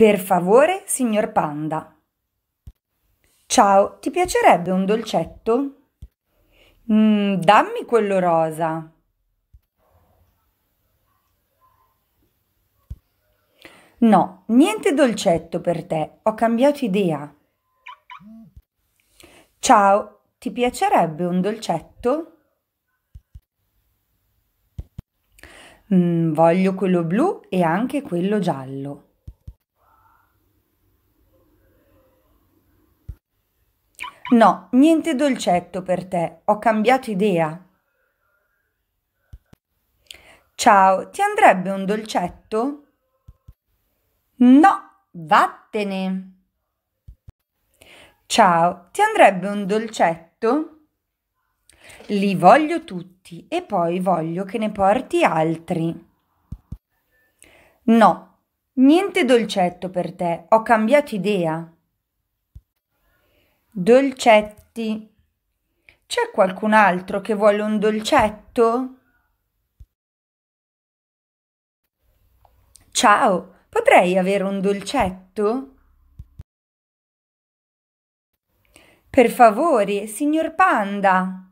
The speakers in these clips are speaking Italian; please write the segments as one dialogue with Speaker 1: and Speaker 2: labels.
Speaker 1: Per favore, signor Panda. Ciao, ti piacerebbe un dolcetto? Mm, dammi quello rosa. No, niente dolcetto per te, ho cambiato idea. Ciao, ti piacerebbe un dolcetto? Mm, voglio quello blu e anche quello giallo. No, niente dolcetto per te, ho cambiato idea. Ciao, ti andrebbe un dolcetto? No, vattene. Ciao, ti andrebbe un dolcetto? Li voglio tutti e poi voglio che ne porti altri. No, niente dolcetto per te, ho cambiato idea. Dolcetti. C'è qualcun altro che vuole un dolcetto? Ciao, potrei avere un dolcetto? Per favore, signor Panda.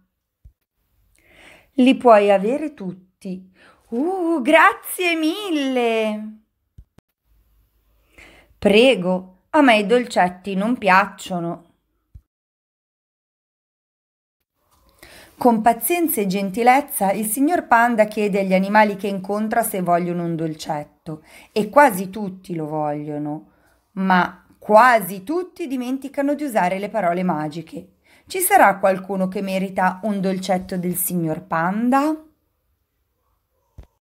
Speaker 1: Li puoi avere tutti. Uh, grazie mille. Prego, a me i dolcetti non piacciono. Con pazienza e gentilezza il signor Panda chiede agli animali che incontra se vogliono un dolcetto e quasi tutti lo vogliono, ma quasi tutti dimenticano di usare le parole magiche. Ci sarà qualcuno che merita un dolcetto del signor Panda?